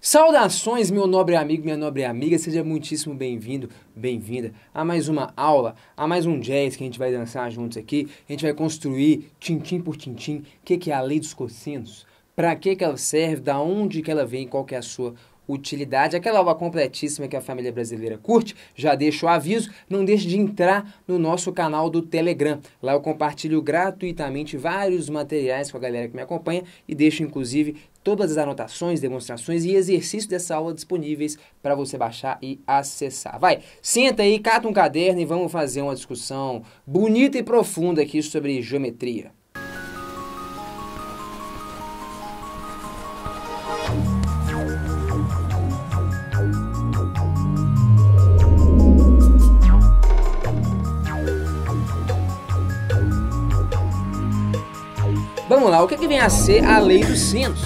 Saudações, meu nobre amigo, minha nobre amiga, seja muitíssimo bem-vindo, bem-vinda a mais uma aula, a mais um jazz que a gente vai dançar juntos aqui. A gente vai construir tintim por tintim o que, que é a lei dos cossinos, para que, que ela serve, da onde que ela vem, qual que é a sua utilidade, aquela aula completíssima que a família brasileira curte. Já deixo o aviso, não deixe de entrar no nosso canal do Telegram. Lá eu compartilho gratuitamente vários materiais com a galera que me acompanha e deixo inclusive todas as anotações, demonstrações e exercícios dessa aula disponíveis para você baixar e acessar. Vai, senta aí, cata um caderno e vamos fazer uma discussão bonita e profunda aqui sobre geometria. Vamos lá, o que, é que vem a ser a lei dos senos?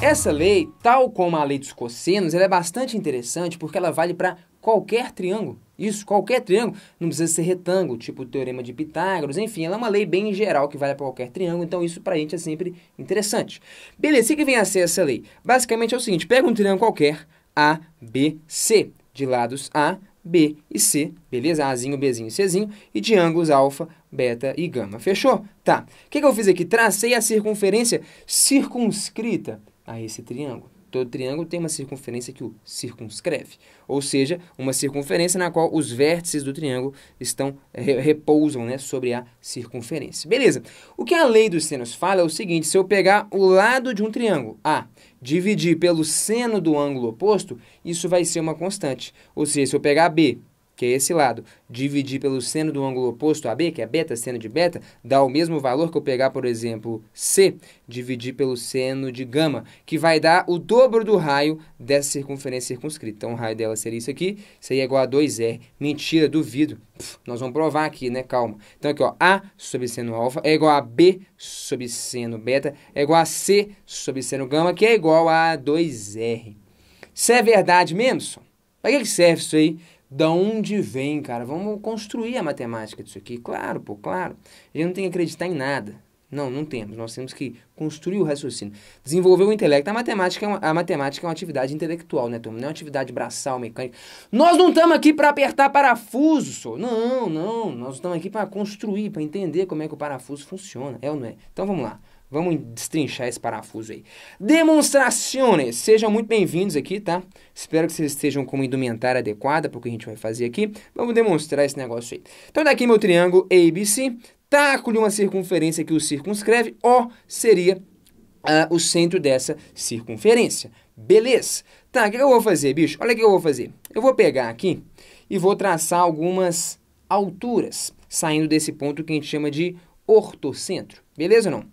Essa lei, tal como a lei dos cossenos, ela é bastante interessante porque ela vale para qualquer triângulo. Isso, qualquer triângulo, não precisa ser retângulo, tipo o teorema de Pitágoras, enfim, ela é uma lei bem geral que vale para qualquer triângulo, então isso para a gente é sempre interessante. Beleza, o é que vem a ser essa lei? Basicamente é o seguinte, pega um triângulo qualquer, A, B, C, de lados A, B e C, beleza? Azinho, Bzinho, Czinho, e de ângulos alfa, beta e gama. Fechou? Tá. O que, que eu fiz aqui? Tracei a circunferência circunscrita a esse triângulo. Todo triângulo tem uma circunferência que o circunscreve, ou seja, uma circunferência na qual os vértices do triângulo estão eh, repousam né, sobre a circunferência. Beleza. O que a lei dos senos fala é o seguinte: se eu pegar o lado de um triângulo A, dividir pelo seno do ângulo oposto, isso vai ser uma constante. Ou seja, se eu pegar B, que é esse lado, dividir pelo seno do ângulo oposto a B, que é beta, seno de beta, dá o mesmo valor que eu pegar, por exemplo, C, dividir pelo seno de gama, que vai dar o dobro do raio dessa circunferência circunscrita. Então, o raio dela seria isso aqui, seria igual a 2R. Mentira, duvido. nós vamos provar aqui, né? Calma. Então, aqui, ó, A sobre seno alfa é igual a B sobre seno beta, é igual a C sobre seno gama, que é igual a 2R. Isso é verdade mesmo, Para que serve isso aí? da onde vem, cara. Vamos construir a matemática disso aqui. Claro, pô, claro. A gente não tem que acreditar em nada. Não, não temos. Nós temos que construir o raciocínio. Desenvolver o intelecto. A matemática é uma, a matemática é uma atividade intelectual, né, turma? Não é uma atividade braçal, mecânica. Nós não estamos aqui para apertar parafuso, senhor. Não, não. Nós estamos aqui para construir, para entender como é que o parafuso funciona. É ou não é? Então vamos lá. Vamos destrinchar esse parafuso aí. Demonstrações! Sejam muito bem-vindos aqui, tá? Espero que vocês estejam com uma indumentária adequada para o que a gente vai fazer aqui. Vamos demonstrar esse negócio aí. Então, daqui tá meu triângulo ABC, taco de uma circunferência que o circunscreve, O seria uh, o centro dessa circunferência. Beleza? Tá, o que eu vou fazer, bicho? Olha o que eu vou fazer. Eu vou pegar aqui e vou traçar algumas alturas, saindo desse ponto que a gente chama de ortocentro. Beleza ou não?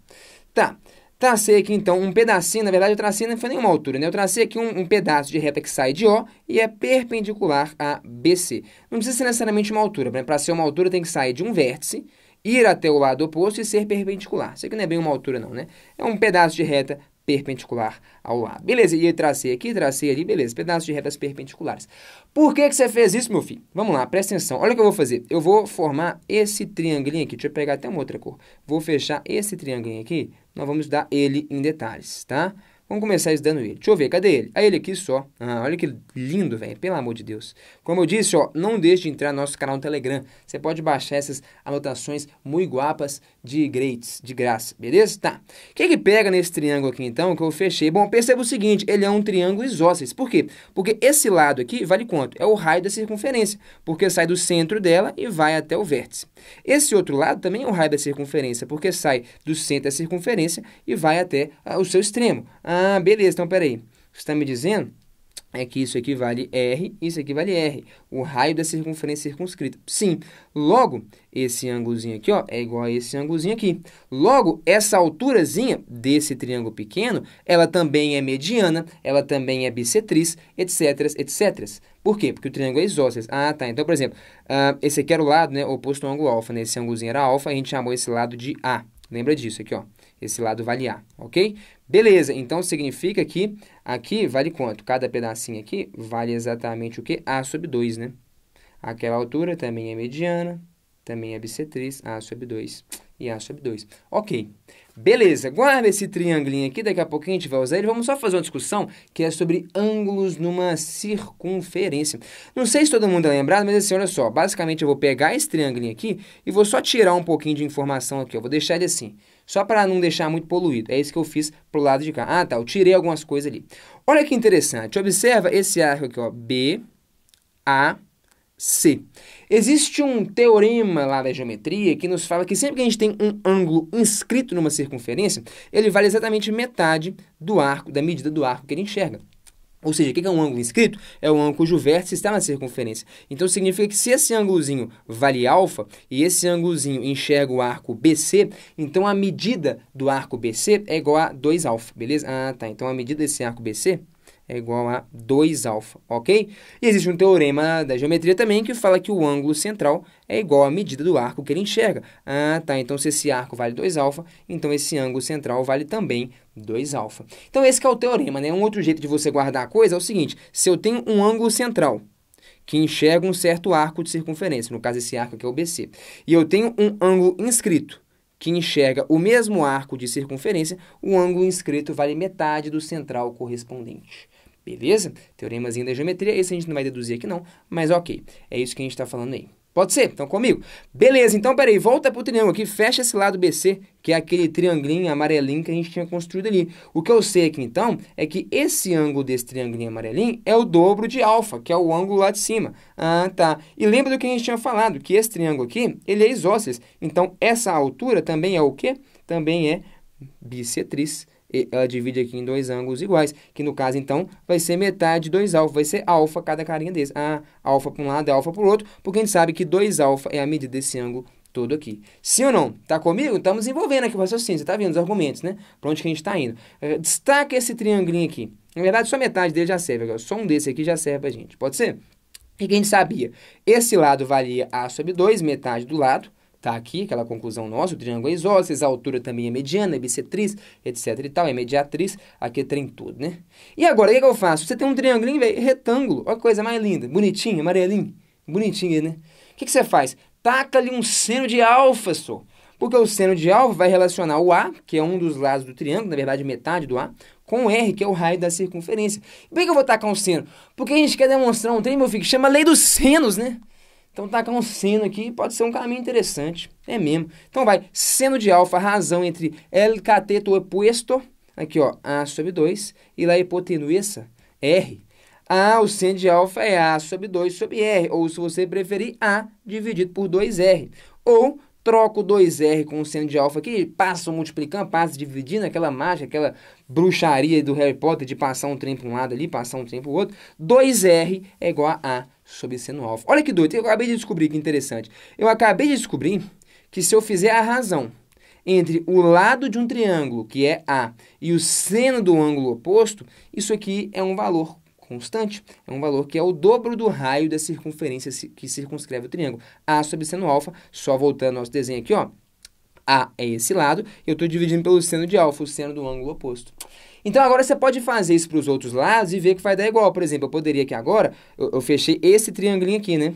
Tá. Tracei aqui, então, um pedacinho, na verdade eu tracei não foi nenhuma altura, né? Eu tracei aqui um, um pedaço de reta que sai de O e é perpendicular a BC. Não precisa ser necessariamente uma altura, né? para ser uma altura tem que sair de um vértice, ir até o lado oposto e ser perpendicular. Isso aqui não é bem uma altura não, né? É um pedaço de reta perpendicular ao A. Beleza, e tracei aqui, tracei ali, beleza, pedaços de retas perpendiculares. Por que, que você fez isso, meu filho? Vamos lá, presta atenção. Olha o que eu vou fazer. Eu vou formar esse triangulinho aqui, deixa eu pegar até uma outra cor. Vou fechar esse triangulinho aqui, nós vamos dar ele em detalhes, tá? Vamos começar estudando ele. Deixa eu ver, cadê ele? Ah, ele aqui só. Ah, olha que lindo, velho. Pelo amor de Deus. Como eu disse, ó, não deixe de entrar no nosso canal no Telegram. Você pode baixar essas anotações muito guapas de grátis, de graça, beleza? Tá. O que é que pega nesse triângulo aqui, então, que eu fechei? Bom, perceba o seguinte, ele é um triângulo isósceles. Por quê? Porque esse lado aqui vale quanto? É o raio da circunferência, porque sai do centro dela e vai até o vértice. Esse outro lado também é o raio da circunferência, porque sai do centro da circunferência e vai até ah, o seu extremo. Ah, beleza, então, peraí. Você está me dizendo é que isso aqui vale R, isso aqui vale R, o raio da circunferência circunscrita. Sim, logo, esse ângulozinho aqui ó, é igual a esse ângulozinho aqui. Logo, essa alturazinha desse triângulo pequeno, ela também é mediana, ela também é bissetriz, etc, etc. Por quê? Porque o triângulo é isósceles. Ah, tá. Então, por exemplo, uh, esse aqui era o lado né, oposto ao ângulo alfa, né? esse ângulozinho era alfa, a gente chamou esse lado de A. Lembra disso aqui, ó esse lado vale A, ok? Beleza, então significa que aqui vale quanto? Cada pedacinho aqui vale exatamente o que? A sobre 2, né? Aquela altura também é mediana, também é bissetriz, A sobre 2 e A sobre 2. Ok, beleza. Guarda esse triangulinho aqui, daqui a pouquinho a gente vai usar ele. Vamos só fazer uma discussão que é sobre ângulos numa circunferência. Não sei se todo mundo é lembrado, mas assim, olha só. Basicamente eu vou pegar esse triangulinho aqui e vou só tirar um pouquinho de informação aqui. Eu vou deixar ele assim, só para não deixar muito poluído. É isso que eu fiz pro lado de cá. Ah, tá, eu tirei algumas coisas ali. Olha que interessante. Observa esse arco aqui, ó. B, A, C. Existe um teorema lá da geometria que nos fala que sempre que a gente tem um ângulo inscrito numa circunferência, ele vale exatamente metade do arco, da medida do arco que ele enxerga. Ou seja, o que é um ângulo inscrito? É um ângulo cujo vértice está na circunferência. Então significa que se esse ângulozinho vale alfa e esse ângulozinho enxerga o arco BC, então a medida do arco BC é igual a 2 alfa, beleza? Ah, tá. Então a medida desse arco BC é igual a 2 alfa, ok? E existe um teorema da geometria também que fala que o ângulo central é igual à medida do arco que ele enxerga. Ah, tá, então se esse arco vale 2 alfa, então esse ângulo central vale também 2 alfa. Então esse é o teorema, né? Um outro jeito de você guardar a coisa é o seguinte, se eu tenho um ângulo central que enxerga um certo arco de circunferência, no caso esse arco aqui é o BC, e eu tenho um ângulo inscrito, que enxerga o mesmo arco de circunferência, o ângulo inscrito vale metade do central correspondente. Beleza? Teoremazinho da geometria, esse a gente não vai deduzir aqui não, mas ok, é isso que a gente está falando aí. Pode ser? Então comigo. Beleza, então peraí, volta pro triângulo aqui, fecha esse lado BC, que é aquele triangulinho amarelinho que a gente tinha construído ali. O que eu sei aqui então é que esse ângulo desse triangulinho amarelinho é o dobro de alfa, que é o ângulo lá de cima. Ah, tá. E lembra do que a gente tinha falado, que esse triângulo aqui, ele é isósceles. Então essa altura também é o quê? Também é bissetriz ela divide aqui em dois ângulos iguais, que no caso, então, vai ser metade de 2 alfa, vai ser alfa cada carinha desse. Ah, alfa para um lado, é alfa para o outro, porque a gente sabe que 2 alfa é a medida desse ângulo todo aqui. Sim ou não? está comigo? Estamos envolvendo aqui o raciocínio, você está vendo os argumentos, né? Para onde que a gente está indo. É, destaca esse triangulinho aqui. Na verdade, só metade dele já serve, só um desse aqui já serve para gente, pode ser? E quem sabia? Esse lado valia A sobre 2, metade do lado, Tá aqui aquela conclusão nossa, o triângulo é isósceles, a altura também é mediana, é bissetriz, etc e tal, é mediatriz, aqui tem tudo, né? E agora, o que, é que eu faço? Você tem um triângulo, velho, retângulo, olha que coisa mais linda, bonitinho, amarelinho, bonitinho, né? O que, que você faz? taca ali um seno de alfa, só. Porque o seno de alfa vai relacionar o A, que é um dos lados do triângulo, na verdade metade do A, com o R, que é o raio da circunferência. por que eu vou tacar um seno? Porque a gente quer demonstrar um trem, meu filho, que chama lei dos senos, né? Então tacar tá um seno aqui pode ser um caminho interessante, é mesmo. Então vai, seno de alfa, razão entre el cateto opuesto, aqui ó, A sobre 2, e lá hipotenusa, R. A, o seno de alfa é A sobre 2 sobre R, ou se você preferir, A dividido por 2R. Ou troco 2R com o seno de alfa aqui, passo multiplicando, passo dividindo, aquela mágica, aquela bruxaria do Harry Potter de passar um trem para um lado ali, passar um trem para o outro. 2R é igual a A sobre seno alfa. Olha que doido, eu acabei de descobrir que interessante. Eu acabei de descobrir que se eu fizer a razão entre o lado de um triângulo, que é A, e o seno do ângulo oposto, isso aqui é um valor constante é um valor que é o dobro do raio da circunferência que circunscreve o triângulo. A sobre seno alfa, só voltando ao nosso desenho aqui, ó, A é esse lado, eu estou dividindo pelo seno de alfa, o seno do ângulo oposto. Então agora você pode fazer isso para os outros lados e ver que vai dar igual. Por exemplo, eu poderia aqui agora, eu, eu fechei esse triangulinho aqui, né?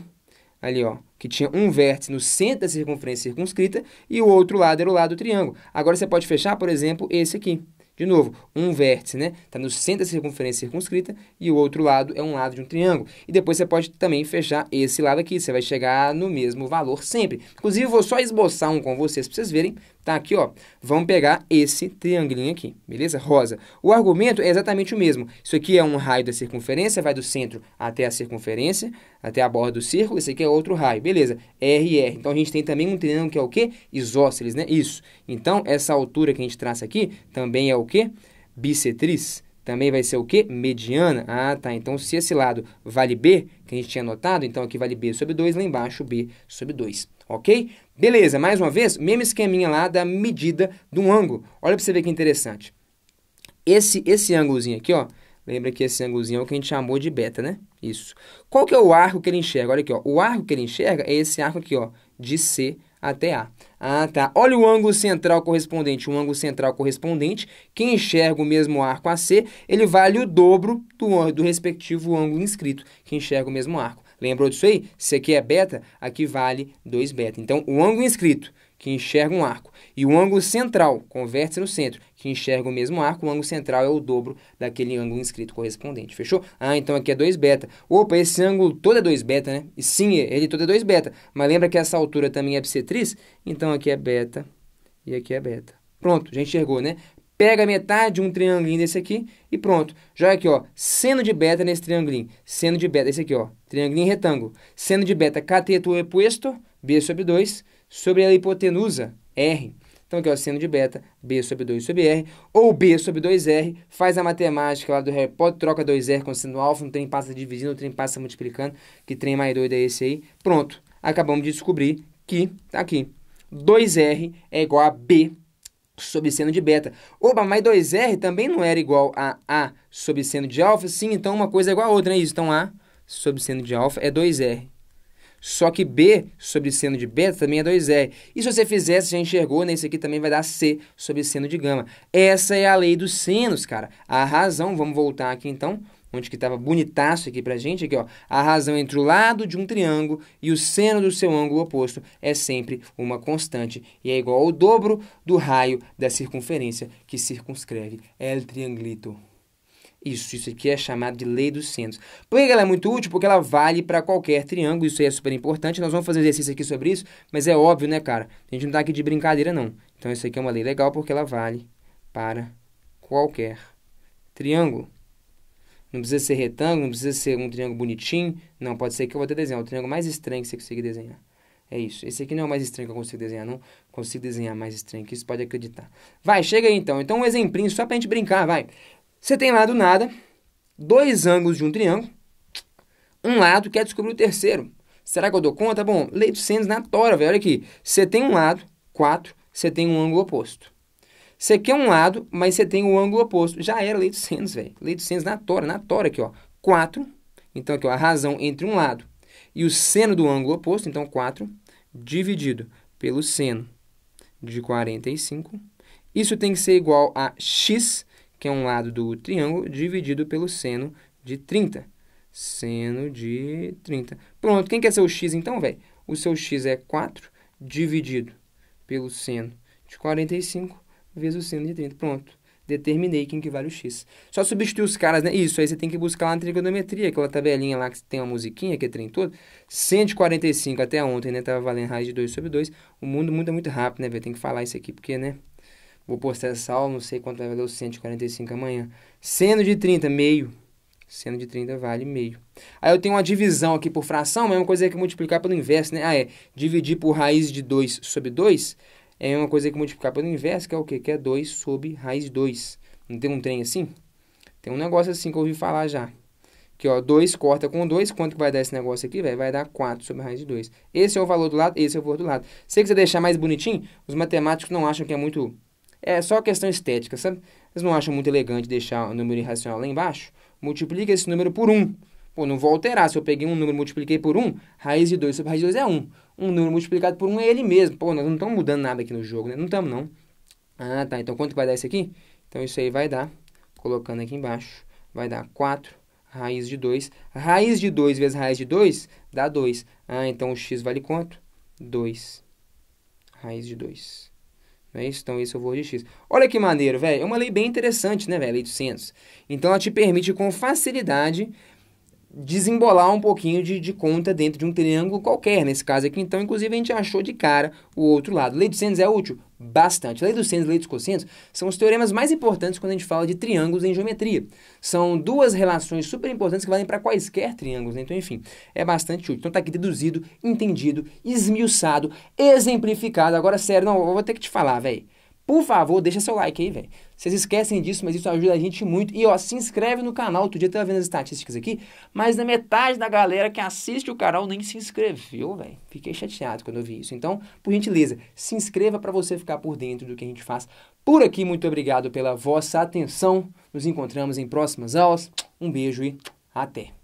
ali, ó, que tinha um vértice no centro da circunferência circunscrita e o outro lado era o lado do triângulo. Agora você pode fechar, por exemplo, esse aqui. De novo, um vértice né, está no centro da circunferência circunscrita e o outro lado é um lado de um triângulo. E depois você pode também fechar esse lado aqui, você vai chegar no mesmo valor sempre. Inclusive, vou só esboçar um com vocês para vocês verem Tá aqui, ó. Vamos pegar esse triangulinho aqui, beleza? Rosa. O argumento é exatamente o mesmo. Isso aqui é um raio da circunferência, vai do centro até a circunferência, até a borda do círculo. Esse aqui é outro raio, beleza? R R. Então, a gente tem também um triângulo que é o quê? Isósceles, né? Isso. Então, essa altura que a gente traça aqui também é o quê? Bissetriz também vai ser o quê? Mediana. Ah, tá. Então, se esse lado vale B, que a gente tinha anotado, então aqui vale B sobre 2, lá embaixo B sobre 2, ok? Beleza, mais uma vez, mesmo esqueminha lá da medida de um ângulo. Olha para você ver que interessante. Esse, esse ângulozinho aqui, ó, lembra que esse ângulozinho é o que a gente chamou de beta, né? Isso. Qual que é o arco que ele enxerga? Olha aqui, ó. O arco que ele enxerga é esse arco aqui, ó, de C até A. Ah, tá. Olha o ângulo central correspondente. O ângulo central correspondente, quem enxerga o mesmo arco AC, ele vale o dobro do, do respectivo ângulo inscrito, que enxerga o mesmo arco. Lembrou disso aí? Se aqui é beta, aqui vale 2 beta. Então, o ângulo inscrito que enxerga um arco, e o ângulo central, com se no centro, que enxerga o mesmo arco, o ângulo central é o dobro daquele ângulo inscrito correspondente, fechou? Ah, então aqui é 2 beta. Opa, esse ângulo todo é 2 beta, né? E sim, ele todo é 2 beta, mas lembra que essa altura também é bissetriz? Então aqui é beta e aqui é beta. Pronto, já enxergou, né? Pega metade de um triângulo desse aqui e pronto. Já aqui, ó, seno de beta nesse triângulo seno de beta, esse aqui, ó, triângulo retângulo. Seno de beta cateto oposto, b sobre 2, sobre a hipotenusa, R. Então, aqui, o seno de beta, B sobre 2 sobre R, ou B sobre 2R, faz a matemática lá do Harry Potter, troca 2R com seno alfa, um trem passa dividindo, um trem passa multiplicando, que trem mais doido é esse aí? Pronto, acabamos de descobrir que, tá aqui, 2R é igual a B sobre seno de beta. Oba, mas 2R também não era igual a A sobre seno de alfa? Sim, então uma coisa é igual a outra, não é isso? Então A sobre seno de alfa é 2R. Só que B sobre seno de beta também é 2R. E se você fizesse, já enxergou, né? aqui também vai dar C sobre seno de gama. Essa é a lei dos senos, cara. A razão, vamos voltar aqui então, onde que estava bonitaço aqui para gente, aqui ó, a razão entre o lado de um triângulo e o seno do seu ângulo oposto é sempre uma constante e é igual ao dobro do raio da circunferência que circunscreve o trianglito. Isso, isso aqui é chamado de lei dos centros. Por que ela é muito útil? Porque ela vale para qualquer triângulo, isso aí é super importante. Nós vamos fazer exercício aqui sobre isso, mas é óbvio, né, cara? A gente não tá aqui de brincadeira, não. Então, isso aqui é uma lei legal porque ela vale para qualquer triângulo. Não precisa ser retângulo, não precisa ser um triângulo bonitinho. Não, pode ser que eu vou até desenhar o triângulo mais estranho que você conseguir desenhar. É isso. Esse aqui não é o mais estranho que eu consigo desenhar, não. Consigo desenhar mais estranho que isso, pode acreditar. Vai, chega aí então. Então, um exemplinho só pra gente brincar, vai. Você tem lá do nada dois ângulos de um triângulo, um lado quer descobrir o terceiro. Será que eu dou conta? Bom, lei dos senos na tora, velho. Olha aqui. Você tem um lado, 4, você tem um ângulo oposto. Você quer um lado, mas você tem o um ângulo oposto. Já era lei dos senos, velho. Lei dos senos na tora, na tora aqui, ó. 4. Então aqui, ó, a razão entre um lado e o seno do ângulo oposto, então 4, dividido pelo seno de 45. Isso tem que ser igual a x que é um lado do triângulo dividido pelo seno de 30. Seno de 30. Pronto, quem quer ser o x então, velho? O seu x é 4 dividido pelo seno de 45 vezes o seno de 30. Pronto determinei que vale o x. Só substituir os caras, né? Isso, aí você tem que buscar lá na trigonometria, aquela tabelinha lá que tem uma musiquinha, que é trem todo. 145 até ontem, né? Tava valendo raiz de 2 sobre 2. O mundo muda muito rápido, né, velho? Tem que falar isso aqui, porque, né? Vou postar essa aula, não sei quanto vai valer os 145 amanhã. Seno de 30, meio. Seno de 30 vale meio. Aí eu tenho uma divisão aqui por fração, mesma coisa que multiplicar pelo inverso, né? Ah, é. Dividir por raiz de 2 sobre 2 é uma coisa que multiplicar pelo inverso, que é o quê? Que é 2 sobre raiz de 2. Não tem um trem assim? Tem um negócio assim que eu ouvi falar já. Que ó, 2 corta com 2, quanto que vai dar esse negócio aqui, velho? Vai dar 4 sobre raiz de 2. Esse é o valor do lado, esse é o valor do lado. Se você quiser deixar mais bonitinho, os matemáticos não acham que é muito é só questão estética, sabe? Vocês não acham muito elegante deixar o número irracional lá embaixo? Multiplica esse número por 1. Pô, não vou alterar. Se eu peguei um número e multipliquei por 1, raiz de 2 sobre raiz de 2 é 1. Um número multiplicado por 1 é ele mesmo. Pô, nós não estamos mudando nada aqui no jogo, né? Não estamos, não. Ah, tá. Então, quanto vai dar isso aqui? Então, isso aí vai dar, colocando aqui embaixo, vai dar 4 raiz de 2. Raiz de 2 vezes raiz de 2 dá 2. Ah, então o x vale quanto? 2. Raiz de 2. Não é isso? Então, isso eu vou de x. Olha que maneiro, velho. É uma lei bem interessante, né, velho? Lei de Centros. Então, ela te permite com facilidade desembolar um pouquinho de, de, conta dentro de um triângulo qualquer, nesse caso aqui. Então, inclusive, a gente achou de cara o outro lado. Lei dos senos é útil? Bastante. Lei dos senos e lei dos cossenos são os teoremas mais importantes quando a gente fala de triângulos em geometria. São duas relações super importantes que valem para quaisquer triângulos, né? então, enfim, é bastante útil. Então, está aqui deduzido, entendido, esmiuçado, exemplificado. Agora, sério, não, eu vou ter que te falar, velho. Por favor, deixa seu like aí, velho. Vocês esquecem disso, mas isso ajuda a gente muito. E ó, se inscreve no canal. Outro dia eu tava vendo as estatísticas aqui, mas na metade da galera que assiste o canal nem se inscreveu, velho. Fiquei chateado quando eu vi isso. Então, por gentileza, se inscreva para você ficar por dentro do que a gente faz por aqui. Muito obrigado pela vossa atenção. Nos encontramos em próximas aulas. Um beijo e até.